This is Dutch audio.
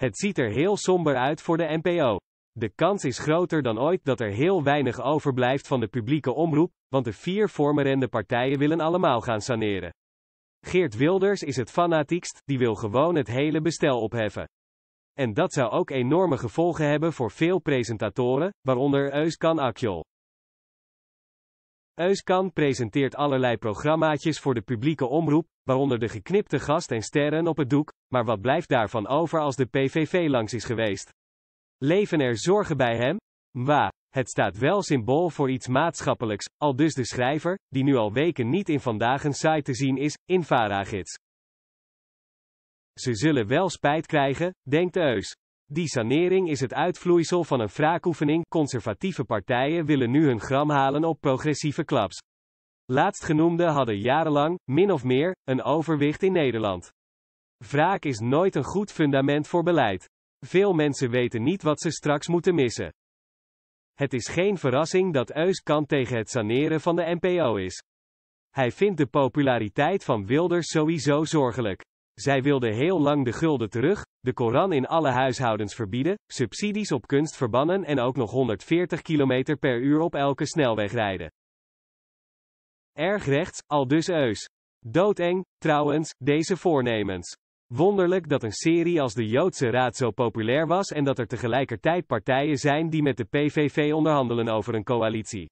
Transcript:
Het ziet er heel somber uit voor de NPO. De kans is groter dan ooit dat er heel weinig overblijft van de publieke omroep, want de vier vormerende partijen willen allemaal gaan saneren. Geert Wilders is het fanatiekst, die wil gewoon het hele bestel opheffen. En dat zou ook enorme gevolgen hebben voor veel presentatoren, waaronder Euskan Akjol. Euskan presenteert allerlei programmaatjes voor de publieke omroep, waaronder de geknipte gast en sterren op het doek, maar wat blijft daarvan over als de PVV langs is geweest? Leven er zorgen bij hem? Wa! Het staat wel symbool voor iets maatschappelijks, al dus de schrijver, die nu al weken niet in vandaag een site te zien is, in Varagids. Ze zullen wel spijt krijgen, denkt Eus. Die sanering is het uitvloeisel van een wraakoefening. Conservatieve partijen willen nu hun gram halen op progressieve klaps. Laatstgenoemden hadden jarenlang, min of meer, een overwicht in Nederland. Wraak is nooit een goed fundament voor beleid. Veel mensen weten niet wat ze straks moeten missen. Het is geen verrassing dat Eus kan tegen het saneren van de NPO is. Hij vindt de populariteit van Wilders sowieso zorgelijk. Zij wilde heel lang de gulden terug, de Koran in alle huishoudens verbieden, subsidies op kunst verbannen en ook nog 140 km per uur op elke snelweg rijden. Erg rechts, al dus eus. Doodeng, trouwens, deze voornemens. Wonderlijk dat een serie als de Joodse Raad zo populair was en dat er tegelijkertijd partijen zijn die met de PVV onderhandelen over een coalitie.